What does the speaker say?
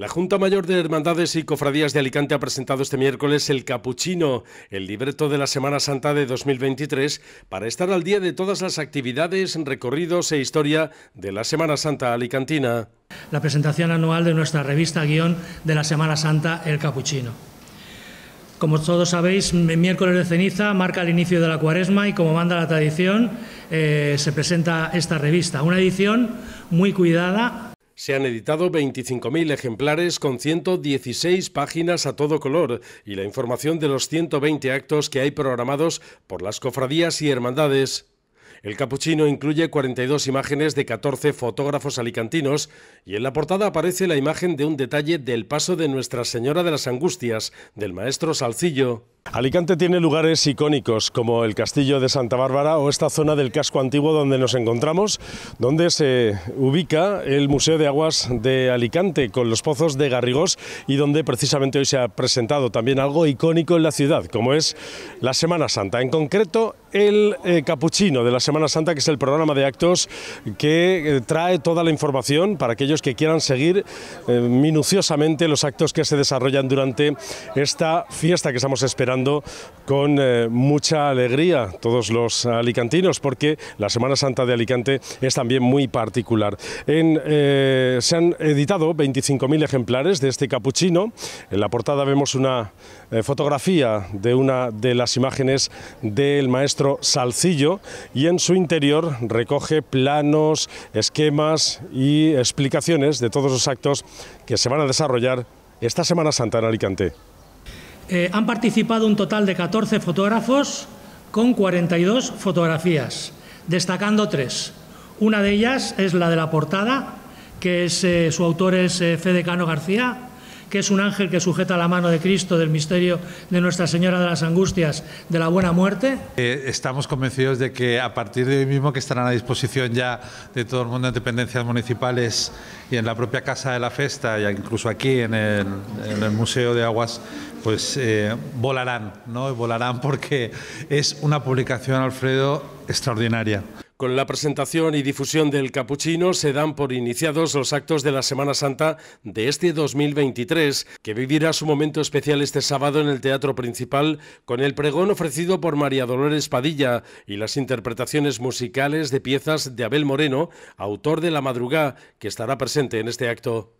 La Junta Mayor de Hermandades y Cofradías de Alicante ha presentado este miércoles El Capuchino, el libreto de la Semana Santa de 2023, para estar al día de todas las actividades, recorridos e historia de la Semana Santa alicantina. La presentación anual de nuestra revista guión de la Semana Santa El Capuchino. Como todos sabéis, miércoles de ceniza marca el inicio de la cuaresma y como manda la tradición, eh, se presenta esta revista. Una edición muy cuidada, se han editado 25.000 ejemplares con 116 páginas a todo color y la información de los 120 actos que hay programados por las cofradías y hermandades. El capuchino incluye 42 imágenes de 14 fotógrafos alicantinos y en la portada aparece la imagen de un detalle del paso de Nuestra Señora de las Angustias, del maestro Salcillo. Alicante tiene lugares icónicos como el Castillo de Santa Bárbara o esta zona del casco antiguo donde nos encontramos, donde se ubica el Museo de Aguas de Alicante con los pozos de Garrigos y donde precisamente hoy se ha presentado también algo icónico en la ciudad, como es la Semana Santa, en concreto el eh, capuchino de la Semana Santa, que es el programa de actos que eh, trae toda la información para aquellos que quieran seguir eh, minuciosamente los actos que se desarrollan durante esta fiesta que estamos esperando con eh, mucha alegría todos los alicantinos, porque la Semana Santa de Alicante es también muy particular. Eh, se han editado 25.000 ejemplares de este capuchino. En la portada vemos una eh, fotografía de una de las imágenes del maestro Salcillo y en su interior recoge planos, esquemas y explicaciones de todos los actos que se van a desarrollar esta Semana Santa en Alicante. Eh, han participado un total de 14 fotógrafos con 42 fotografías, destacando tres. Una de ellas es la de la portada, que es, eh, su autor es Fedecano eh, Fede Cano García, que es un ángel que sujeta la mano de Cristo del misterio de Nuestra Señora de las Angustias de la Buena Muerte? Eh, estamos convencidos de que a partir de hoy mismo que estarán a disposición ya de todo el mundo en dependencias municipales y en la propia Casa de la Festa, e incluso aquí en el, Museo de Aguas, pues eh, volarán, ¿no? Volarán porque es una publicación, Alfredo, extraordinaria. Con la presentación y difusión del capuchino se dan por iniciados los actos de la Semana Santa de este 2023, que vivirá su momento especial este sábado en el Teatro Principal con el pregón ofrecido por María Dolores Padilla y las interpretaciones musicales de piezas de Abel Moreno, autor de La Madrugá, que estará presente en este acto.